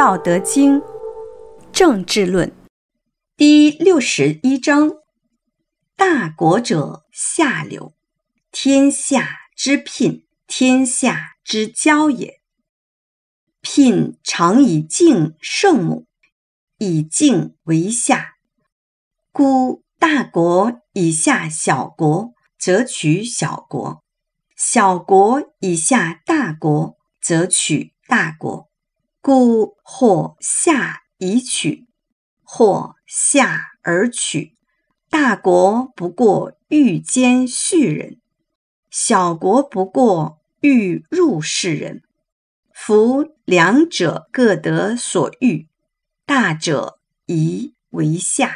《道德经》政治论第六十一章：大国者下流，天下之聘，天下之交也。聘常以敬，圣母以敬为下。故大国以下小国，则取小国；小国以下大国，则取大国。故或下以取，或下而取。大国不过欲兼畜人，小国不过欲入事人。夫两者各得所欲，大者宜为下。